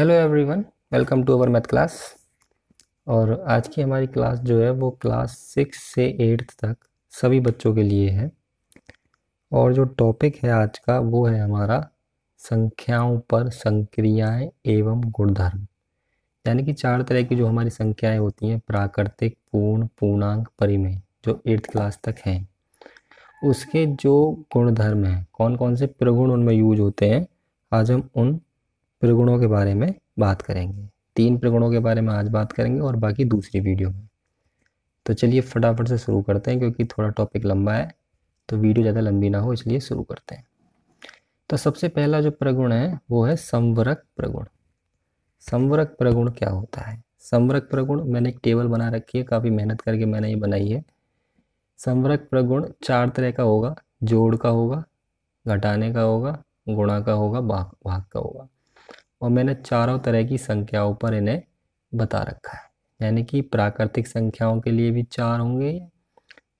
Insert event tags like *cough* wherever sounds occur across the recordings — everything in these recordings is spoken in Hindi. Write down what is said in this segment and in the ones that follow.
hello everyone welcome to our math class और आज की हमारी क्लास जो है वो क्लास सिक्स से एट्थ तक सभी बच्चों के लिए है और जो टॉपिक है आज का वो है हमारा संख्याओं पर संक्रियाएं एवं गुणधर्म यानी कि चार तरह की जो हमारी संख्याएं होती हैं प्राकृतिक पूर्ण पूर्णांक परिमेय जो एट्थ क्लास तक हैं उसके जो गुणधर्म हैं कौन कौन से प्रगुण उनमें यूज होते हैं आज हम उन प्रगुणों के बारे में बात करेंगे तीन प्रगुणों के बारे में आज बात करेंगे और बाकी दूसरी वीडियो में तो चलिए फटाफट से शुरू करते हैं क्योंकि थोड़ा टॉपिक लंबा है तो वीडियो ज़्यादा लंबी ना हो इसलिए शुरू करते हैं तो सबसे पहला जो प्रगुण है वो है संवरक प्रगुण संवरक प्रगुण क्या होता है संवरक प्रगुण मैंने एक टेबल बना रखी है काफ़ी मेहनत करके मैंने ये बनाई है संवरक प्रगुण चार तरह का होगा जोड़ का होगा घटाने का होगा गुणा का होगा भाग भाग का होगा और मैंने चारों तरह की संख्याओं पर इन्हें बता रखा है यानी कि प्राकृतिक संख्याओं के लिए भी चार होंगे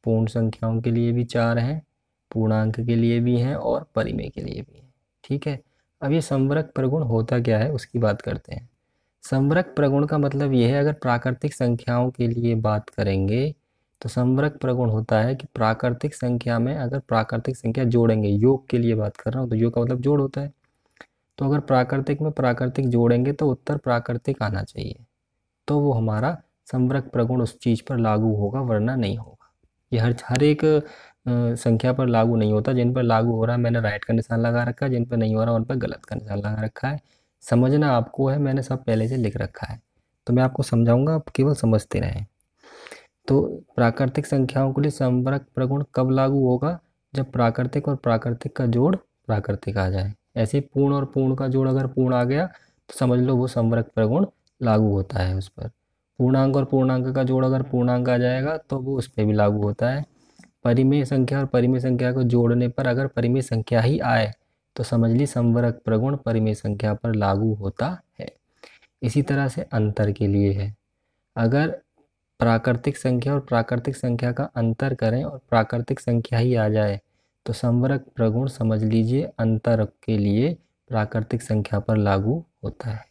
पूर्ण संख्याओं के लिए भी चार हैं पूर्णांक के लिए भी हैं और परिमेय के लिए भी हैं ठीक है अब ये संवरक प्रगुण होता क्या है उसकी बात करते हैं संवरक प्रगुण का मतलब ये है अगर प्राकृतिक संख्याओं के लिए बात करेंगे तो संवरक प्रगुण होता है कि प्राकृतिक संख्या में अगर प्राकृतिक संख्या जोड़ेंगे योग के लिए बात कर रहा हूँ तो योग का मतलब जोड़ होता है तो अगर प्राकृतिक में प्राकृतिक जोड़ेंगे तो उत्तर प्राकृतिक आना चाहिए तो वो हमारा संवरक प्रगुण उस चीज़ पर लागू होगा वरना नहीं होगा ये हर हर एक संख्या पर लागू नहीं होता जिन पर लागू हो रहा है मैंने राइट का निशान लगा रखा है जिन पर नहीं हो रहा उन पर गलत का निशान लगा रखा है समझना आपको है मैंने सब पहले से लिख रखा है तो मैं आपको समझाऊंगा आप केवल समझते रहें तो प्राकृतिक संख्याओं के लिए संवरक प्रगुण कब लागू होगा जब प्राकृतिक और प्राकृतिक का जोड़ प्राकृतिक आ जाए ऐसे पूर्ण और पूर्ण का जोड़ अगर पूर्ण आ गया तो समझ लो वो संवर्ग प्रगुण लागू होता है उस पर पूर्णांक और पूर्णांक का जोड़ अगर पूर्णांक आ जाएगा तो वो उस पर भी लागू होता है परिमेय संख्या और परिमेय संख्या को जोड़ने पर अगर परिमेय संख्या ही आए तो समझ ली संवरक प्रगुण परिमेय संख्या पर लागू होता है इसी तरह से अंतर के लिए है अगर प्राकृतिक संख्या और प्राकृतिक संख्या का अंतर करें और प्राकृतिक संख्या ही आ जाए तो संवरक प्रगुण समझ लीजिए अंतरक के लिए प्राकृतिक संख्या पर लागू होता है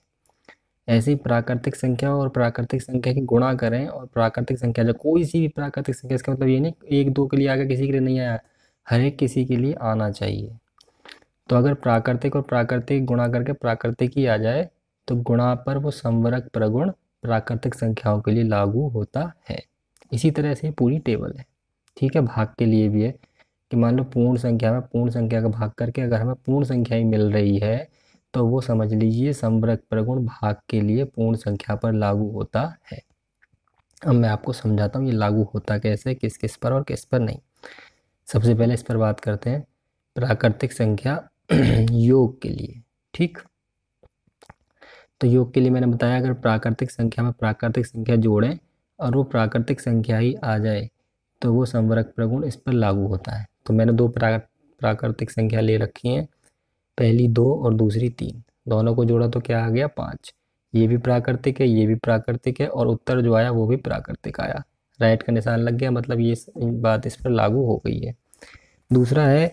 ऐसी प्राकृतिक संख्या और प्राकृतिक संख्या की गुणा करें और प्राकृतिक संख्या जो कोई सी भी प्राकृतिक संख्या इसका मतलब ये नहीं एक दो के लिए आगे किसी के लिए नहीं आया हर एक किसी के लिए आना चाहिए तो अगर प्राकृतिक और प्राकृतिक गुणा करके प्राकृतिक ही आ जाए तो गुणा पर वो संवरक प्रगुण प्राकृतिक संख्याओं के लिए लागू होता है इसी तरह से पूरी टेबल है ठीक है भाग के लिए भी है कि मान लो पूर्ण संख्या में पूर्ण संख्या का भाग करके अगर हमें पूर्ण संख्या ही मिल रही है तो वो समझ लीजिए संवरक प्रगुण भाग के लिए पूर्ण संख्या पर लागू होता है अब मैं आपको समझाता हूँ ये लागू होता कैसे किस किस पर और किस पर नहीं सबसे पहले इस पर बात करते हैं प्राकृतिक संख्या *clears throat* योग के लिए ठीक तो योग के लिए मैंने बताया अगर प्राकृतिक संख्या में प्राकृतिक संख्या जोड़ें और वो प्राकृतिक संख्या ही आ जाए तो वो संवरक प्रगुण इस पर लागू होता है तो मैंने दो प्रा प्राकृतिक संख्या ले रखी हैं पहली दो और दूसरी तीन दोनों को जोड़ा तो क्या आ गया पाँच ये भी प्राकृतिक है ये भी प्राकृतिक है और उत्तर जो आया वो भी प्राकृतिक आया राइट का निशान लग गया मतलब ये बात इस पर लागू हो गई है दूसरा है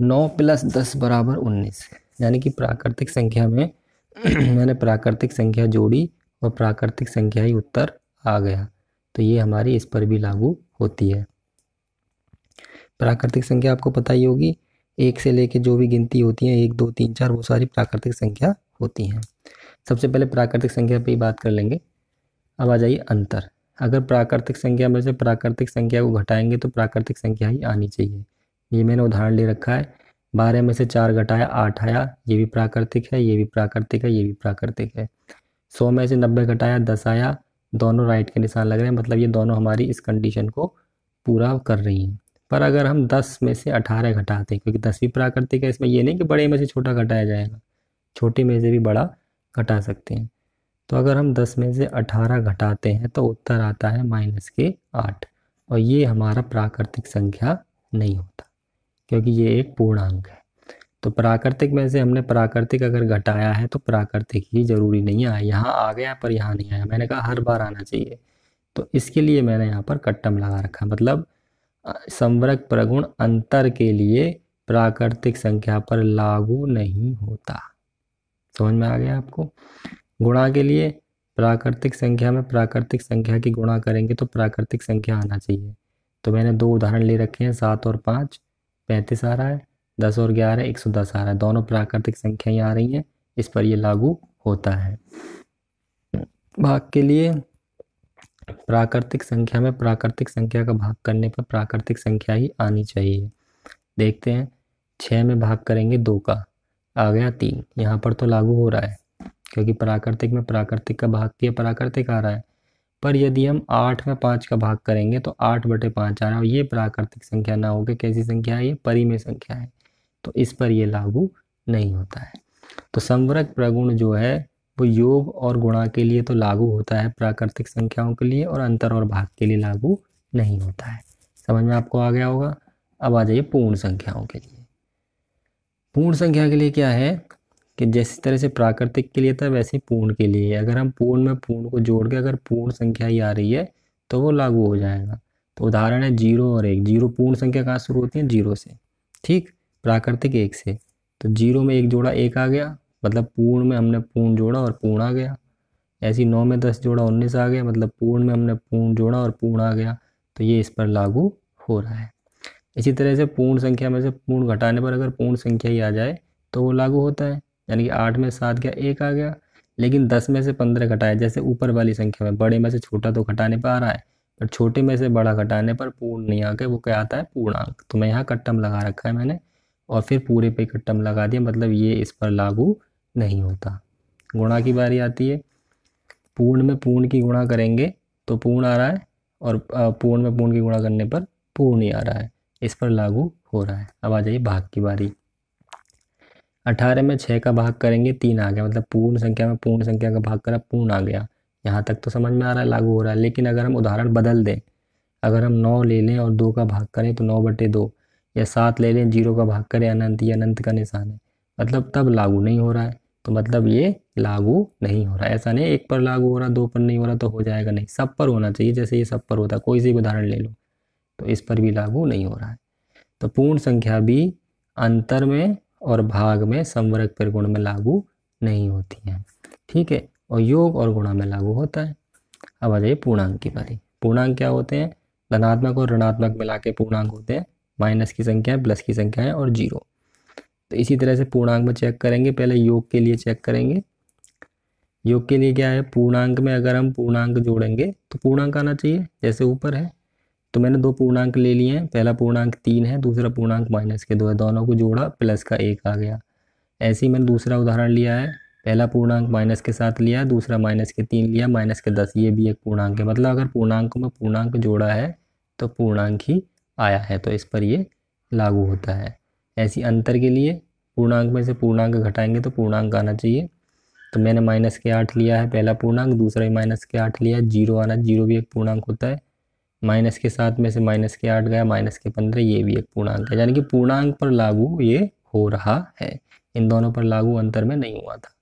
नौ प्लस दस बराबर उन्नीस यानी कि प्राकृतिक संख्या में *clears throat* मैंने प्राकृतिक संख्या जोड़ी और प्राकृतिक संख्या ही उत्तर आ गया तो ये हमारी इस पर भी लागू होती है प्राकृतिक संख्या आपको पता ही होगी एक से लेके जो भी गिनती होती है एक दो तीन चार वो सारी प्राकृतिक संख्या होती हैं सबसे पहले प्राकृतिक संख्या पे ही बात कर लेंगे अब आ जाइए अंतर अगर प्राकृतिक संख्या में से प्राकृतिक संख्या को घटाएंगे तो प्राकृतिक संख्या ही आनी चाहिए ये मैंने उदाहरण ले रखा है बारह में से चार घटाया आठ आया ये भी प्राकृतिक है ये भी प्राकृतिक है ये भी प्राकृतिक है सौ में से नब्बे घटाया दस आया दोनों राइट के निशान लग रहे हैं मतलब ये दोनों हमारी इस कंडीशन को पूरा कर रही हैं पर अगर हम दस में से अठारह घटाते हैं क्योंकि दसवीं प्राकृतिक है इसमें ये नहीं कि बड़े में से छोटा घटाया जाएगा छोटे में से भी बड़ा घटा सकते हैं तो अगर हम दस में से अठारह घटाते हैं तो उत्तर आता है माइनस के आठ और ये हमारा प्राकृतिक संख्या नहीं होता क्योंकि ये एक पूर्णांक है तो प्राकृतिक में से हमने प्राकृतिक अगर घटाया है तो प्राकृतिक ही जरूरी नहीं आया यहाँ आ गया पर यहाँ नहीं आया मैंने कहा हर बार आना चाहिए तो इसके लिए मैंने यहाँ पर कट्टम लगा रखा मतलब संवरक प्रगुण अंतर के लिए प्राकृतिक संख्या पर लागू नहीं होता समझ में आ गया आपको गुणा के लिए प्राकृतिक संख्या में प्राकृतिक संख्या की गुणा करेंगे तो प्राकृतिक संख्या आना चाहिए तो मैंने दो उदाहरण ले रखे हैं सात और पाँच पैंतीस आ रहा है दस और ग्यारह एक सौ दस आ रहा है दोनों प्राकृतिक संख्या आ रही हैं इस पर ये लागू होता है भाग के लिए प्राकृतिक संख्या में प्राकृतिक संख्या का भाग करने पर प्राकृतिक संख्या ही आनी चाहिए देखते हैं छः में भाग करेंगे दो का आ गया तीन यहाँ पर तो लागू हो रहा है क्योंकि प्राकृतिक में प्राकृतिक का भाग किया प्राकृतिक आ रहा है पर यदि हम आठ में पाँच का भाग करेंगे तो आठ बटे पाँच आ रहा है ये प्राकृतिक संख्या ना होकर कैसी संख्या है ये परिमेय संख्या है तो इस पर ये लागू नहीं होता है तो संवरक प्रगुण जो है वो योग और गुणा के लिए तो लागू होता है प्राकृतिक संख्याओं के लिए और अंतर और भाग के लिए लागू नहीं होता है समझ में आपको आ गया होगा अब आ जाइए पूर्ण संख्याओं के लिए पूर्ण संख्या के लिए क्या है कि जैसी तरह से प्राकृतिक के लिए था वैसे पूर्ण के लिए अगर हम पूर्ण में पूर्ण को जोड़ के अगर पूर्ण संख्या ही आ रही है तो वो लागू हो जाएगा तो उदाहरण है जीरो और एक जीरो पूर्ण संख्या कहाँ शुरू होती है जीरो से ठीक प्राकृतिक एक से तो जीरो में एक जोड़ा एक आ गया मतलब पूर्ण में हमने पूर्ण जोड़ा और पूर्ण आ गया ऐसी नौ में दस जोड़ा उन्नीस आ गया मतलब पूर्ण में हमने पूर्ण जोड़ा और पूर्ण आ गया तो ये इस पर लागू हो रहा है इसी तरह से पूर्ण संख्या में से पूर्ण घटाने पर अगर पूर्ण संख्या ही आ जाए तो वो लागू होता है यानी कि आठ में सात गया एक आ गया लेकिन दस में से पंद्रह घटाए जैसे ऊपर वाली संख्या में बड़े में से छोटा तो घटाने पर आ रहा है पर छोटे में से बड़ा घटाने पर पूर्ण नहीं आ गए वो क्या आता है पूर्णांक तो मैं यहाँ कट्टम लगा रखा है मैंने और फिर पूरे पे कट्टम लगा दिया मतलब ये इस पर लागू नहीं होता गुणा की बारी आती है पूर्ण में पूर्ण की गुणा करेंगे तो पूर्ण आ रहा है और पूर्ण में पूर्ण की गुणा करने पर पूर्ण ही आ रहा है इस पर लागू हो रहा है अब आ जाइए भाग की बारी अठारह में छः का भाग करेंगे तीन आ गया मतलब पूर्ण संख्या में पूर्ण संख्या का भाग करा पूर्ण आ गया यहाँ तक तो समझ में आ रहा है लागू हो रहा है लेकिन अगर हम उदाहरण बदल दें अगर हम नौ ले लें और दो का भाग करें तो नौ बटे दो या सात ले लें जीरो का भाग करें अनंत या अनंत का निशान है मतलब तब लागू नहीं हो रहा है तो मतलब ये लागू नहीं हो रहा ऐसा नहीं एक पर लागू हो रहा दो पर नहीं हो रहा तो हो जाएगा नहीं सब पर होना चाहिए जैसे ये सब पर होता है कोई सी उदाहरण ले लो तो इस पर भी लागू नहीं हो रहा है तो पूर्ण संख्या भी अंतर में और भाग में संवर्ग पर गुण में लागू नहीं होती है ठीक है और योग और गुणा में लागू होता है अब आ जाइए पूर्णांक की बारी पूर्णांक क्या होते हैं धनात्मक और ऋणात्मक मिला के पूर्णांक होते हैं माइनस की संख्या प्लस की संख्या है और जीरो तो इसी तरह से पूर्णांक में चेक करेंगे पहले योग के लिए चेक करेंगे योग के लिए क्या है पूर्णांक में अगर हम पूर्णांक जोड़ेंगे तो पूर्णांक आना चाहिए जैसे ऊपर है तो मैंने दो पूर्णांक ले लिए हैं पहला पूर्णांक तीन है दूसरा पूर्णांक माइनस के दो है दोनों को जोड़ा प्लस का एक आ गया ऐसे ही मैंने दूसरा उदाहरण लिया है पहला पूर्णांक माइनस के साथ लिया दूसरा माइनस के तीन लिया माइनस के दस ये भी एक पूर्णांक है मतलब अगर पूर्णांक में पूर्णांक जोड़ा है तो पूर्णांक ही आया है तो इस पर ये लागू होता है ऐसी अंतर के लिए पूर्णांक में से पूर्णांक घटाएंगे तो पूर्णांक आना चाहिए तो मैंने माइनस के आठ लिया है पहला पूर्णांक दूसरा ही माइनस के आठ लिया जीरो आना जीरो भी एक पूर्णांक होता है माइनस के साथ में से माइनस के आठ गया माइनस के पंद्रह ये भी एक पूर्णांक है यानी कि पूर्णांक पर लागू ये हो रहा है इन दोनों पर लागू अंतर में नहीं हुआ था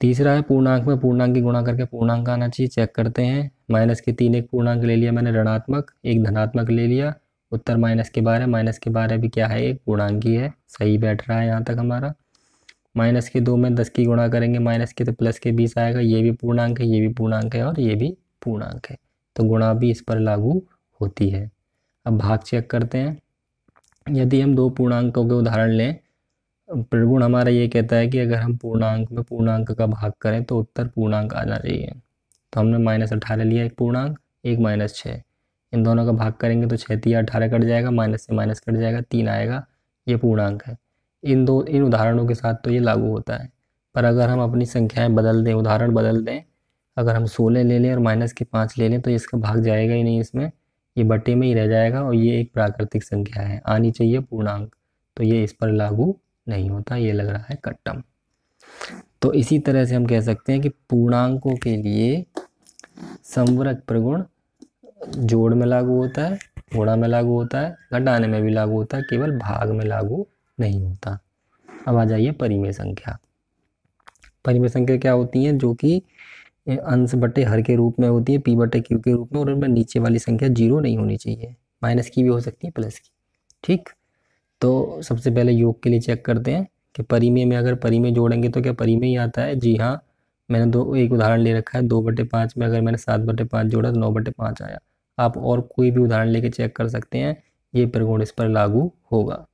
तीसरा है पूर्णांक में पूर्णांक की गुणा करके पूर्णांक आना चाहिए चेक करते हैं माइनस के तीन एक पूर्णांक ले लिया मैंने ऋणात्मक एक धनात्मक ले लिया उत्तर माइनस के बारह माइनस के बारह भी क्या है एक गुणांगी है सही बैठ रहा है यहाँ तक हमारा माइनस के दो में दस की गुणा करेंगे माइनस के तो प्लस के बीस आएगा ये भी पूर्णांक है ये भी पूर्णांक है और ये भी पूर्णांक है तो गुणा भी इस पर लागू होती है अब भाग चेक करते हैं यदि हम दो पूर्णांकों के उदाहरण लें प्रगुण हमारा ये कहता है कि अगर हम पूर्णांक में पूर्णांक का भाग करें तो उत्तर पूर्णांक आना चाहिए तो हमने माइनस अठारह लिया एक पूर्णांक एक माइनस छः इन दोनों का भाग करेंगे तो छः तीन अठारह कट जाएगा माइनस से माइनस कट जाएगा तीन आएगा ये पूर्णांक है इन दो इन उदाहरणों के साथ तो ये लागू होता है पर अगर हम अपनी संख्याएं बदल दें उदाहरण बदल दें अगर हम सोलह ले लें और माइनस के पाँच ले लें तो इसका भाग जाएगा ही नहीं इसमें ये बटे में ही रह जाएगा और ये एक प्राकृतिक संख्या है आनी चाहिए पूर्णांक तो ये इस पर लागू नहीं होता ये लग रहा है कट्टम तो इसी तरह से हम कह सकते हैं कि पूर्णांकों के लिए संवरक प्रगुण जोड़ में लागू होता है घोड़ा में लागू होता है घटाने में भी लागू होता है केवल भाग में लागू नहीं होता अब आ जाइए परिमेय संख्या परिमेय संख्या क्या होती है जो कि अंश बटे हर के रूप में होती है पी बटे क्यू के रूप में और उनमें नीचे वाली संख्या जीरो नहीं होनी चाहिए माइनस की भी हो सकती है प्लस की ठीक तो सबसे पहले योग के लिए चेक करते हैं कि परिमेय में अगर परिमेय जोड़ेंगे तो क्या परिमेय ही आता है जी हाँ मैंने दो एक उदाहरण ले रखा है दो बटे पाँच में अगर मैंने सात बटे पाँच जोड़ा तो नौ बटे पाँच आया आप और कोई भी उदाहरण लेके चेक कर सकते हैं ये प्रगुण इस पर लागू होगा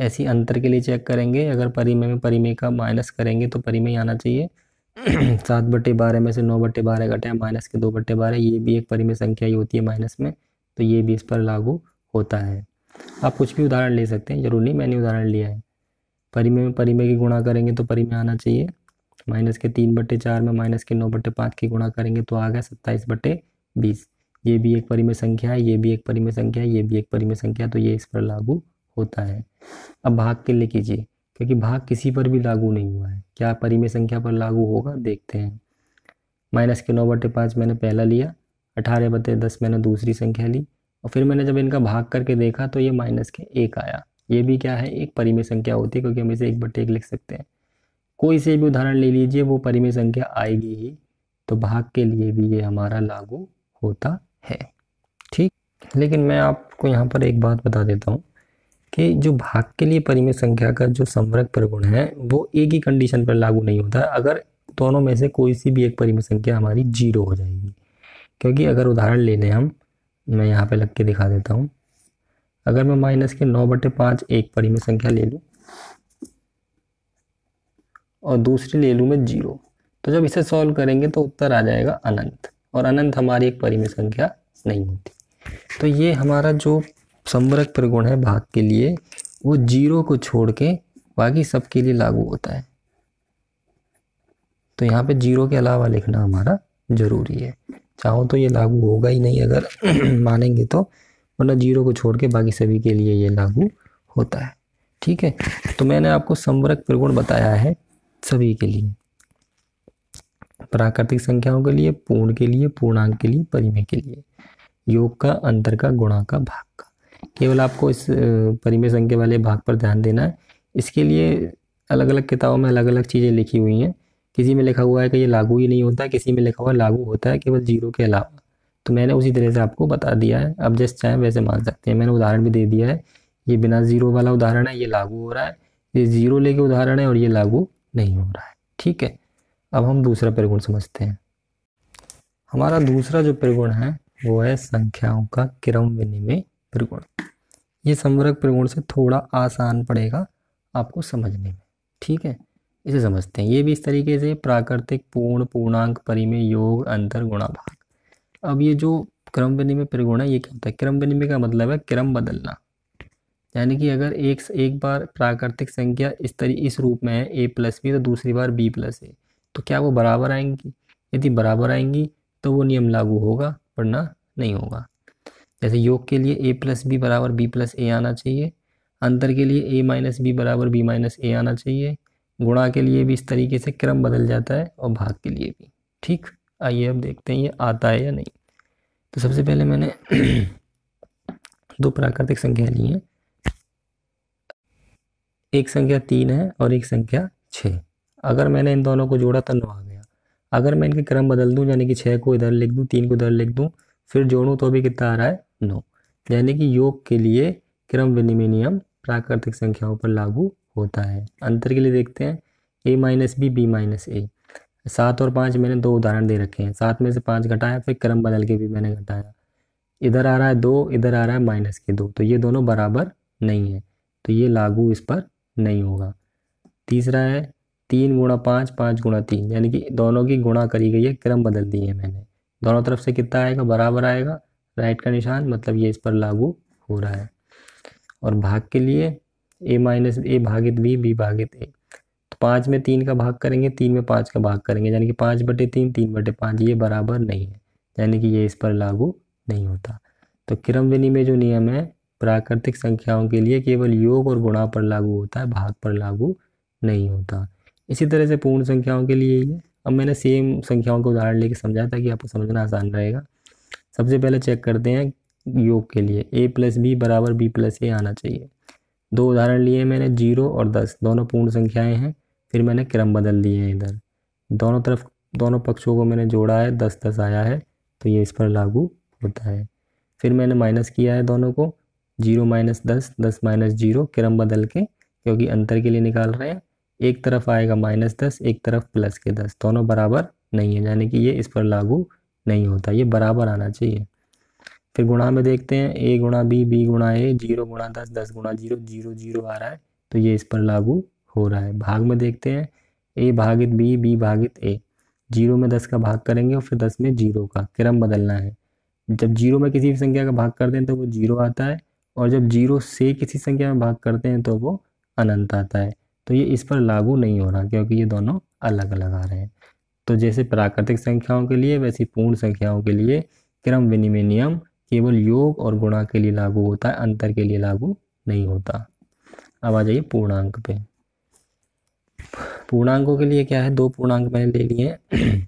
ऐसी अंतर के लिए चेक करेंगे अगर परिमय में परिमय का माइनस करेंगे तो परिमय आना चाहिए *clears throat* सात बटे बारह में से नौ बटे बारह घटे माइनस के दो बटे बारह ये भी एक परिमय संख्या ही होती है माइनस में तो ये भी इस पर लागू होता है आप कुछ भी उदाहरण ले सकते हैं जरूर नहीं मैंने उदाहरण लिया है परिमय में परिमय की गुणा करेंगे तो परिमय आना चाहिए माइनस के तीन बटे चार में माइनस के नौ बटे पाँच की गुणा करेंगे तो आ गया सत्ताईस बटे बीस ये भी एक परिमेय संख्या है ये भी एक परिमेय संख्या है ये भी एक परिमेय संख्या है तो ये इस पर लागू होता है अब भाग के लिए कीजिए क्योंकि भाग किसी पर भी लागू नहीं हुआ है क्या परिमेय संख्या पर लागू होगा देखते हैं माइनस के नौ बटे पाँच मैंने पहला लिया अठारह बटे दस मैंने दूसरी संख्या ली और फिर मैंने जब इनका भाग करके देखा तो ये माइनस के एक आया ये भी क्या है एक परिमेय संख्या होती है क्योंकि हम इसे एक बटे एक लिख सकते हैं कोई से भी उदाहरण ले लीजिए वो परिमेय संख्या आएगी ही तो भाग के लिए भी ये हमारा लागू होता है ठीक लेकिन मैं आपको यहाँ पर एक बात बता देता हूँ कि जो भाग के लिए परिमेय संख्या का जो संवर्ग प्रगुण है वो एक ही कंडीशन पर लागू नहीं होता अगर दोनों में से कोई सी भी एक परिमेय संख्या हमारी जीरो हो जाएगी क्योंकि अगर उदाहरण ले लें हम मैं यहाँ पे लग के दिखा देता हूँ अगर मैं माइनस के नौ बटे पाँच एक परिमेय संख्या ले लूँ और दूसरी ले लूँ मैं जीरो तो जब इसे सॉल्व करेंगे तो उत्तर आ जाएगा अनंत और अनंत हमारी एक परिमेय संख्या नहीं होती तो ये हमारा जो संवरक प्रगुण है भाग के लिए वो जीरो को छोड़ के बाकी सबके लिए लागू होता है तो यहाँ पे जीरो के अलावा लिखना हमारा ज़रूरी है चाहो तो ये लागू होगा ही नहीं अगर *clears throat* मानेंगे तो वरना जीरो को छोड़ के बाकी सभी के लिए ये लागू होता है ठीक है तो मैंने आपको संवरक प्रगुण बताया है सभी के लिए प्राकृतिक संख्याओं के लिए पूर्ण के लिए पूर्णांक के लिए परिमेय के लिए योग का अंतर का गुणा का भाग का केवल आपको इस परिमेय संख्या वाले भाग पर ध्यान देना है इसके लिए अलग अलग किताबों में अलग अलग चीज़ें लिखी हुई हैं किसी में लिखा हुआ है कि ये लागू ही नहीं होता किसी में लिखा हुआ लागू होता है केवल जीरो के अलावा तो मैंने उसी तरह से आपको बता दिया है अब जैसे चाहें वैसे मान सकते हैं मैंने उदाहरण भी दे दिया है ये बिना ज़ीरो वाला उदाहरण है ये लागू हो रहा है ये ज़ीरो लेके उदाहरण है और ये लागू नहीं हो रहा है ठीक है अब हम दूसरा परिगुण समझते हैं हमारा दूसरा जो परिगुण है वो है संख्याओं का क्रम विनिमय परिगुण ये संवरक परिगुण से थोड़ा आसान पड़ेगा आपको समझने में ठीक है इसे समझते हैं ये भी इस तरीके से प्राकृतिक पूर्ण पूर्णांक परिमेय योग अंतर गुणा भाग अब ये जो क्रम विनिमय परिगुण है ये क्या होता है क्रम विनिमय का मतलब है क्रम बदलना यानी कि अगर एक एक बार प्राकृतिक संख्या इस तरी इस रूप में है ए प्लस बी तो दूसरी बार बी प्लस ए तो क्या वो बराबर आएंगी यदि बराबर आएंगी तो वो नियम लागू होगा वरना नहीं होगा जैसे योग के लिए ए प्लस बी बराबर बी प्लस ए आना चाहिए अंतर के लिए ए माइनस बी बराबर बी माइनस ए आना चाहिए गुणा के लिए भी इस तरीके से क्रम बदल जाता है और भाग के लिए भी ठीक आइए अब देखते हैं ये आता है या नहीं तो सबसे पहले मैंने *clears throat* दो प्राकृतिक संख्या ली हैं एक संख्या तीन है और एक संख्या छः अगर मैंने इन दोनों को जोड़ा तो नौ आ गया अगर मैं इनके क्रम बदल दूं यानी कि छः को इधर लिख दूं तीन को इधर लिख दूं फिर जोड़ूं तो भी कितना आ रहा है नौ यानी कि योग के लिए क्रम विनिमय नियम प्राकृतिक संख्याओं पर लागू होता है अंतर के लिए देखते हैं A minus B B minus A सात और पाँच मैंने दो उदाहरण दे रखे हैं सात में से पाँच घटाया फिर क्रम बदल के भी मैंने घटाया इधर आ रहा है दो इधर आ रहा है माइनस के दो तो ये दोनों बराबर नहीं है तो ये लागू इस पर नहीं होगा तीसरा है तीन गुणा पाँच पाँच गुणा तीन यानी कि दोनों की गुणा करी गई है क्रम बदल दी है मैंने दोनों तरफ से कितना आएगा बराबर आएगा राइट का निशान मतलब ये इस पर लागू हो रहा है और भाग के लिए ए माइनस ए भागित बी बी भागित ए तो पाँच में तीन का भाग करेंगे तीन में पाँच का भाग करेंगे यानी कि पाँच बटे तीन तीन बटे पाँच ये बराबर नहीं है यानी कि ये इस पर लागू नहीं होता तो क्रम विनिमय जो नियम है प्राकृतिक संख्याओं के लिए केवल योग और गुणा पर लागू होता है भाग पर लागू नहीं होता इसी तरह से पूर्ण संख्याओं के लिए है अब मैंने सेम संख्याओं का उदाहरण लेके समझाया था कि आपको समझना आसान रहेगा सबसे पहले चेक करते हैं योग के लिए ए प्लस बी बराबर बी प्लस ए आना चाहिए दो उदाहरण लिए मैंने जीरो और दस दोनों पूर्ण संख्याएं हैं फिर मैंने क्रम बदल दिए हैं इधर दोनों तरफ दोनों पक्षों को मैंने जोड़ा है दस दस आया है तो ये इस पर लागू होता है फिर मैंने माइनस किया है दोनों को जीरो माइनस दस दस माइनस जीरो क्रम बदल के क्योंकि अंतर के लिए निकाल रहे हैं एक तरफ आएगा माइनस दस एक तरफ प्लस के दस दोनों बराबर नहीं है यानी कि ये इस पर लागू नहीं होता ये बराबर आना चाहिए फिर गुणा में देखते हैं ए गुणा बी बी गुणा ए जीरो गुणा दस दस गुणा जीरो जीरो जीरो आ रहा है तो ये इस पर लागू हो रहा है भाग में देखते हैं ए भागित बी बी भागित ए जीरो में दस का भाग करेंगे और फिर दस में जीरो का क्रम बदलना है जब जीरो में किसी भी संख्या का भाग कर दें तो वो जीरो आता है और जब जीरो से किसी संख्या में भाग करते हैं तो वो अनंत आता है तो ये इस पर लागू नहीं हो रहा क्योंकि ये दोनों अलग अलग आ रहे हैं तो जैसे प्राकृतिक संख्याओं के लिए वैसी पूर्ण संख्याओं के लिए क्रम विनिमय नियम केवल योग और गुणा के लिए लागू होता है अंतर के लिए लागू नहीं होता अब आ जाइए पूर्णांक पे पूर्णांकों के लिए क्या है दो पूर्णांक मैंने ले लिए *clears throat*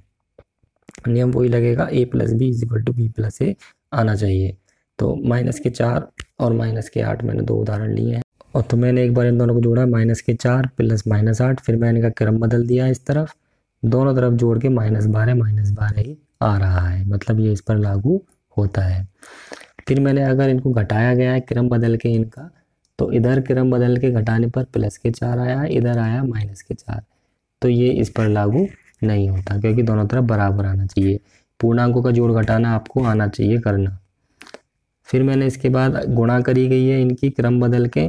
नियम वही लगेगा A plus B is to B plus A आना चाहिए तो माइनस के चार और माइनस के आठ मैंने दो उदाहरण लिए हैं और तो मैंने एक बार इन दोनों को जोड़ा माइनस के चार प्लस माइनस आठ फिर मैंने इनका क्रम बदल दिया इस तरफ दोनों तरफ जोड़ के माइनस बारह माइनस बारह ही आ रहा है मतलब ये इस पर लागू होता है फिर मैंने अगर इनको घटाया गया है क्रम बदल के इनका तो इधर क्रम बदल के घटाने पर प्लस के चार आया इधर आया माइनस के चार तो ये इस पर लागू नहीं होता क्योंकि दोनों तरफ बराबर आना चाहिए पूर्णांकों का जोड़ घटाना आपको आना चाहिए करना फिर मैंने इसके बाद गुणा करी गई है इनकी क्रम बदल के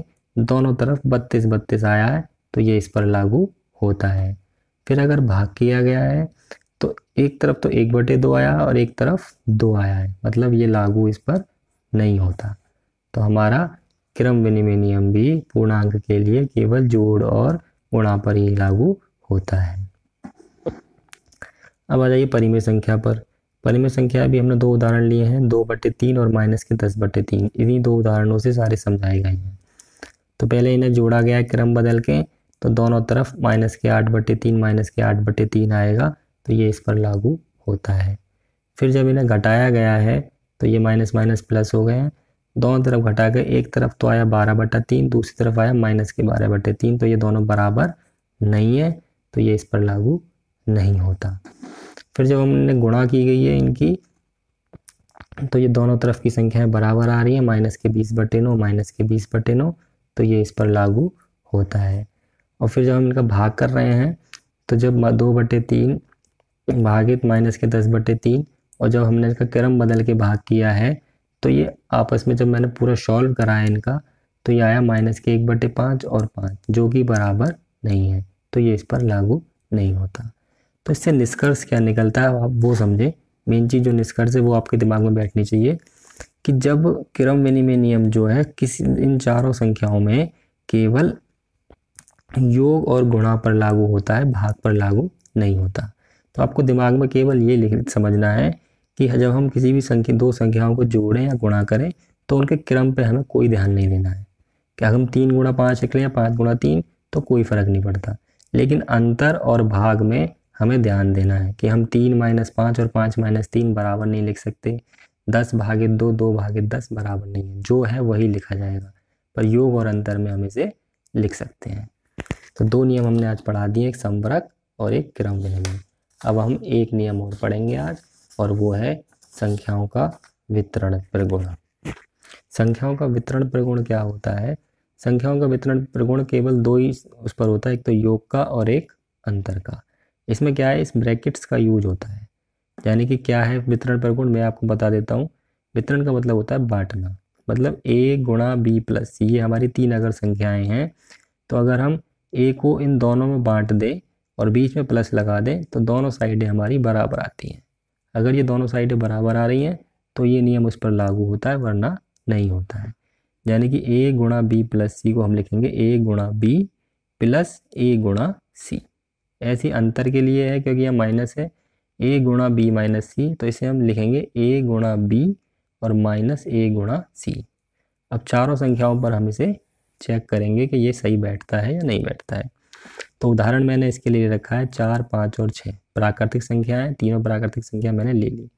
दोनों तरफ बत्तीस बत्तीस आया है तो ये इस पर लागू होता है फिर अगर भाग किया गया है तो एक तरफ तो एक बटे दो आया और एक तरफ दो आया है मतलब ये लागू इस पर नहीं होता तो हमारा क्रम विनिमय नियम भी पूर्णांक के लिए केवल जोड़ और गुणा पर ही लागू होता है अब आ जाइए परिमेय संख्या पर परिमेय संख्या भी हमने दो उदाहरण लिए हैं दो बटे तीन और माइनस के दस बटे तीन इन्हीं दो उदाहरणों से सारे समझाए गए हैं तो पहले इन्हें जोड़ा गया क्रम बदल के तो दोनों तरफ माइनस के आठ बटे तीन माइनस के आठ बटे तीन आएगा तो ये इस पर लागू होता है फिर जब इन्हें घटाया गया है तो ये माइनस माइनस प्लस हो गए हैं दोनों तरफ घटा के एक तरफ तो आया बारह बटा तीन दूसरी तरफ आया माइनस के बारह बटे तीन तो ये दोनों बराबर नहीं है तो ये इस पर लागू नहीं होता फिर जब हमने गुणा की गई है इनकी तो ये दोनों तरफ की संख्याएं बराबर आ रही है माइनस के बीस बटे नौ माइनस के बीस बटे नौ तो ये इस पर लागू होता है और फिर जब हम इनका भाग कर रहे हैं तो जब दो बटे तीन भागित माइनस के दस बटे तीन और जब हमने इसका क्रम बदल के भाग किया है तो ये आपस में जब मैंने पूरा सॉल्व कराया इनका तो ये आया माइनस के एक बटे पाँच और पाँच जो कि बराबर नहीं है तो ये इस पर लागू नहीं होता तो इससे निष्कर्ष क्या निकलता है आप वो समझें मेन चीज़ जो निष्कर्ष है वो आपके दिमाग में बैठनी चाहिए कि जब क्रम विनिमय नियम जो है किसी इन चारों संख्याओं में केवल योग और गुणा पर लागू होता है भाग पर लागू नहीं होता तो आपको दिमाग में केवल ये लिख समझना है कि जब हम किसी भी संख्या दो संख्याओं को जोड़ें या गुणा करें तो उनके क्रम पे हमें कोई ध्यान नहीं देना है कि अगर हम तीन गुणा पाँच निकले या पाँच गुणा तीन तो कोई फ़र्क नहीं पड़ता लेकिन अंतर और भाग में हमें ध्यान देना है कि हम तीन माइनस पाँच और पाँच माइनस तीन बराबर नहीं लिख सकते दस भागे दो दो भागे दस बराबर नहीं है जो है वही लिखा जाएगा पर योग और अंतर में हम इसे लिख सकते हैं तो दो नियम हमने आज पढ़ा दिए एक संवरक और एक क्रम विनिमय अब हम एक नियम और पढ़ेंगे आज और वो है संख्याओं का वितरण प्रगुण संख्याओं का वितरण प्रगुण क्या होता है संख्याओं का वितरण प्रगुण केवल दो ही उस पर होता है एक तो योग का और एक अंतर का इसमें क्या है इस ब्रैकेट्स का यूज होता है यानी कि क्या है वितरण प्रगुण मैं आपको बता देता हूँ वितरण का मतलब होता है बांटना मतलब ए गुणा बी प्लस ये हमारी तीन अगर संख्याएं हैं तो अगर हम ए को इन दोनों में बांट दें और बीच में प्लस लगा दें तो दोनों साइडें हमारी बराबर आती हैं अगर ये दोनों साइडें बराबर आ रही हैं तो ये नियम उस पर लागू होता है वरना नहीं होता है यानी कि ए गुणा बी प्लस सी को हम लिखेंगे ए गुणा बी प्लस ए गुणा सी ऐसी अंतर के लिए है क्योंकि यह माइनस है ए गुणा बी माइनस सी तो इसे हम लिखेंगे ए गुणा बी और माइनस ए गुणा सी अब चारों संख्याओं पर हम इसे चेक करेंगे कि ये सही बैठता है या नहीं बैठता है तो उदाहरण मैंने इसके लिए रखा है चार पाँच और छः प्राकृतिक संख्याएं तीनों प्राकृतिक संख्या मैंने ले ली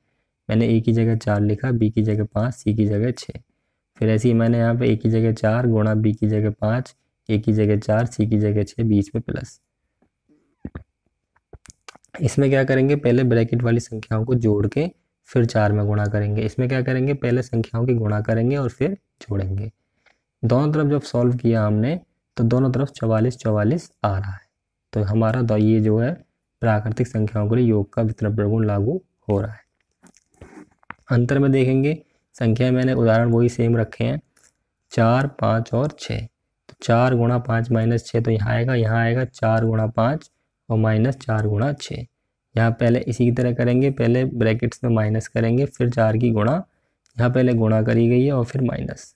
मैंने ए की जगह चार लिखा बी की जगह पाँच सी की जगह छः फिर ऐसे ही मैंने यहाँ पे ए की जगह चार गुणा बी की जगह पाँच ए की जगह चार सी की जगह छः बीच में प्लस इसमें क्या करेंगे पहले ब्रैकेट वाली संख्याओं को जोड़ के फिर चार में गुणा करेंगे इसमें क्या करेंगे पहले संख्याओं की गुणा करेंगे और फिर जोड़ेंगे दोनों तरफ जब सॉल्व किया हमने तो दोनों तरफ चवालीस चवालीस आ रहा है तो हमारा ये जो है प्राकृतिक संख्याओं के लिए योग का वितरण प्रगुण लागू हो रहा है अंतर में देखेंगे संख्या मैंने उदाहरण वही सेम रखे हैं चार पाँच और छः तो चार गुणा पाँच माइनस छः तो यहाँ आएगा यहाँ आएगा चार गुणा पाँच और माइनस चार गुणा छः यहाँ पहले इसी की तरह करेंगे पहले ब्रैकेट्स में माइनस करेंगे फिर चार की गुणा यहाँ पहले गुणा करी गई है और फिर माइनस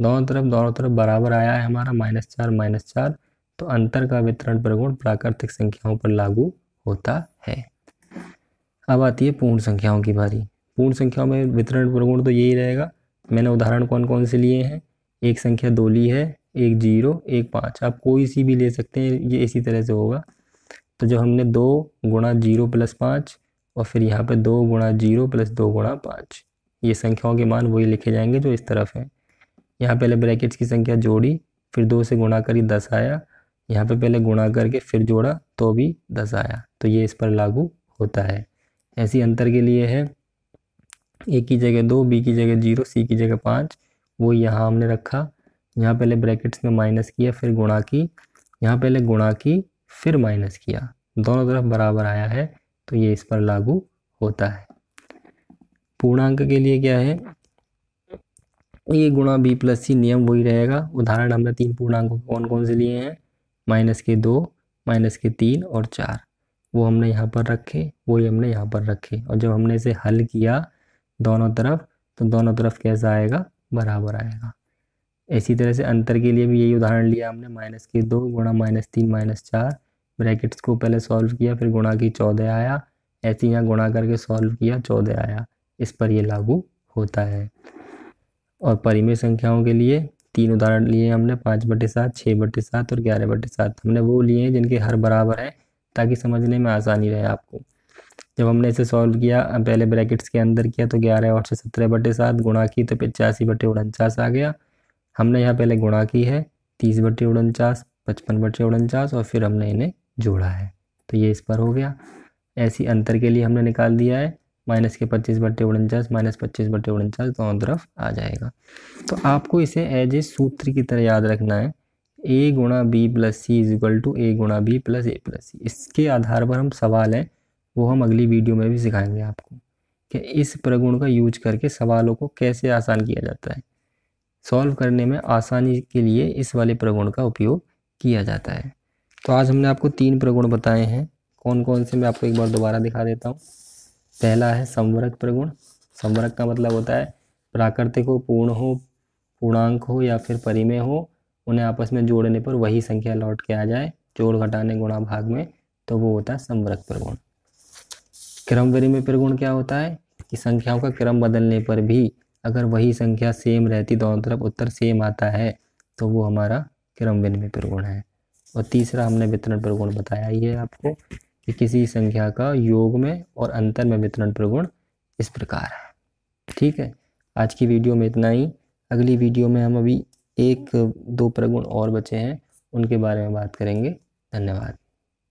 दोनों तरफ दोनों तरफ बराबर आया है हमारा माइनस चार माइनस चार तो अंतर का वितरण प्रगुण प्राकृतिक संख्याओं पर लागू होता है अब आती है पूर्ण संख्याओं की बारी पूर्ण संख्याओं में वितरण प्रगुण तो यही रहेगा मैंने उदाहरण कौन कौन से लिए हैं एक संख्या दो ली है एक जीरो एक पाँच आप कोई सी भी ले सकते हैं ये इसी तरह से होगा तो जो हमने दो गुणा जीरो प्लस पाँच और फिर यहाँ पे दो गुणा जीरो प्लस दो गुणा पाँच ये संख्याओं के मान वही लिखे जाएंगे जो इस तरफ हैं यहाँ पहले ब्रैकेट्स की संख्या जोड़ी फिर दो से गुणा करी दस आया यहाँ पे पहले गुणा करके फिर जोड़ा तो भी दस आया तो ये इस पर लागू होता है ऐसी अंतर के लिए है ए की जगह दो बी की जगह जीरो सी की जगह पाँच वो यहाँ हमने रखा यहाँ पहले ब्रैकेट्स में माइनस किया फिर गुणा की यहाँ पहले गुणा की फिर माइनस किया दोनों तरफ बराबर आया है तो ये इस पर लागू होता है पूर्णांक के लिए क्या है ये गुणा बी प्लस सी नियम वही रहेगा उदाहरण हमने तीन पूर्णांकों कौन कौन से लिए हैं माइनस के दो माइनस के तीन और चार वो हमने यहाँ पर रखे वही हमने यहाँ पर रखे और जब हमने इसे हल किया दोनों तरफ तो दोनों तरफ कैसा आएगा बराबर आएगा इसी तरह से अंतर के लिए भी यही उदाहरण लिया हमने माइनस के दो गुणा माइनस तीन माइनस चार ब्रैकेट्स को पहले सॉल्व किया फिर गुणा की चौदह आया ऐसे यहाँ गुणा करके सॉल्व किया चौदह आया इस पर ये लागू होता है और परिमेय संख्याओं के लिए तीन उदाहरण लिए हमने पाँच बटे सात छः बटे सात और ग्यारह बटे सात हमने वो लिए हैं जिनके हर बराबर हैं ताकि समझने में आसानी रहे आपको जब हमने इसे सॉल्व किया पहले ब्रैकेट्स के अंदर किया तो ग्यारह और से सत्रह बटे सात गुणा की तो पचासी बटे उनचास आ गया हमने यहाँ पहले गुणा की है तीस बटे उनचास पचपन बटे उनचास और फिर हमने इन्हें जोड़ा है तो ये इस पर हो गया ऐसी अंतर के लिए हमने निकाल दिया है माइनस के पच्चीस बटे उनचास माइनस पच्चीस बटे उनचास दोनों तरफ आ जाएगा तो आपको इसे एज ए सूत्र की तरह याद रखना है ए गुणा B plus C is equal to A गुणा B plus A plus C इसके आधार पर हम सवाल हैं वो हम अगली वीडियो में भी सिखाएंगे आपको कि इस प्रगुण का यूज करके सवालों को कैसे आसान किया जाता है सॉल्व करने में आसानी के लिए इस वाले प्रगुण का उपयोग किया जाता है तो आज हमने आपको तीन प्रगुण बताए हैं कौन कौन से मैं आपको एक बार दोबारा दिखा देता हूँ पहला है संवरक प्रगुण संवरक का मतलब होता है प्राकृतिक हो पूर्ण हो पूर्णांक हो या फिर परिमेय हो उन्हें आपस में जोड़ने पर वही संख्या लौट के आ जाए जोड़ घटाने गुणा भाग में तो वो होता है संवरक प्रगुण क्रम विनिमय प्रगुण क्या होता है कि संख्याओं का क्रम बदलने पर भी अगर वही संख्या सेम रहती दोनों तरफ उत्तर सेम आता है तो वो हमारा क्रम विनिमय प्रगुण है और तीसरा हमने वितरण प्रगुण बताया ये आपको कि किसी संख्या का योग में और अंतर में वितरण प्रगुण इस प्रकार है ठीक है आज की वीडियो में इतना ही अगली वीडियो में हम अभी एक दो प्रगुण और बचे हैं उनके बारे में बात करेंगे धन्यवाद